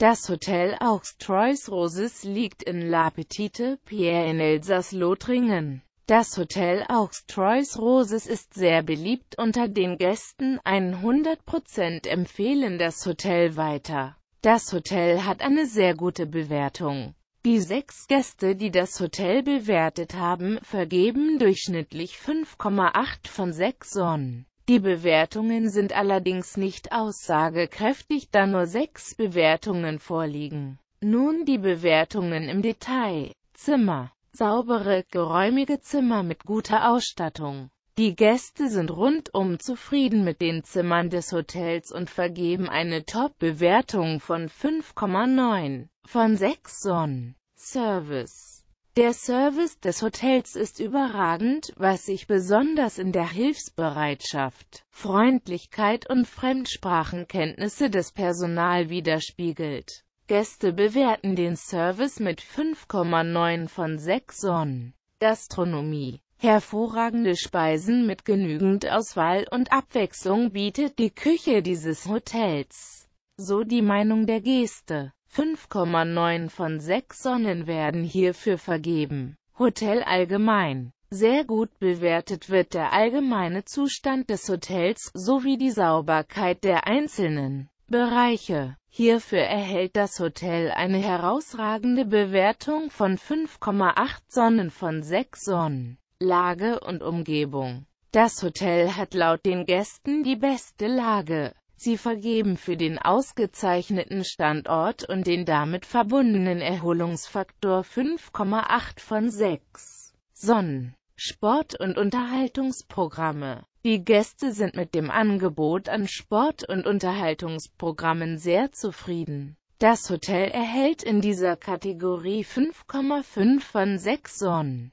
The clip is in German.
Das Hotel Aux Trois Roses liegt in La Petite Pierre in Elsass-Lothringen. Das Hotel Aux Trois Roses ist sehr beliebt unter den Gästen, 100% empfehlen das Hotel weiter. Das Hotel hat eine sehr gute Bewertung. Die sechs Gäste, die das Hotel bewertet haben, vergeben durchschnittlich 5,8 von 6 Sonnen. Die Bewertungen sind allerdings nicht aussagekräftig, da nur sechs Bewertungen vorliegen. Nun die Bewertungen im Detail. Zimmer. Saubere, geräumige Zimmer mit guter Ausstattung. Die Gäste sind rundum zufrieden mit den Zimmern des Hotels und vergeben eine Top-Bewertung von 5,9 von 6 Sonnen. Service der Service des Hotels ist überragend, was sich besonders in der Hilfsbereitschaft, Freundlichkeit und Fremdsprachenkenntnisse des Personal widerspiegelt. Gäste bewerten den Service mit 5,9 von 6 Sonnen. Gastronomie Hervorragende Speisen mit genügend Auswahl und Abwechslung bietet die Küche dieses Hotels. So die Meinung der Gäste. 5,9 von 6 Sonnen werden hierfür vergeben. Hotel allgemein sehr gut bewertet wird der allgemeine Zustand des Hotels sowie die Sauberkeit der einzelnen Bereiche. Hierfür erhält das Hotel eine herausragende Bewertung von 5,8 Sonnen von 6 Sonnen. Lage und Umgebung. Das Hotel hat laut den Gästen die beste Lage. Sie vergeben für den ausgezeichneten Standort und den damit verbundenen Erholungsfaktor 5,8 von 6. Sonnen, Sport- und Unterhaltungsprogramme. Die Gäste sind mit dem Angebot an Sport- und Unterhaltungsprogrammen sehr zufrieden. Das Hotel erhält in dieser Kategorie 5,5 von 6 Sonnen.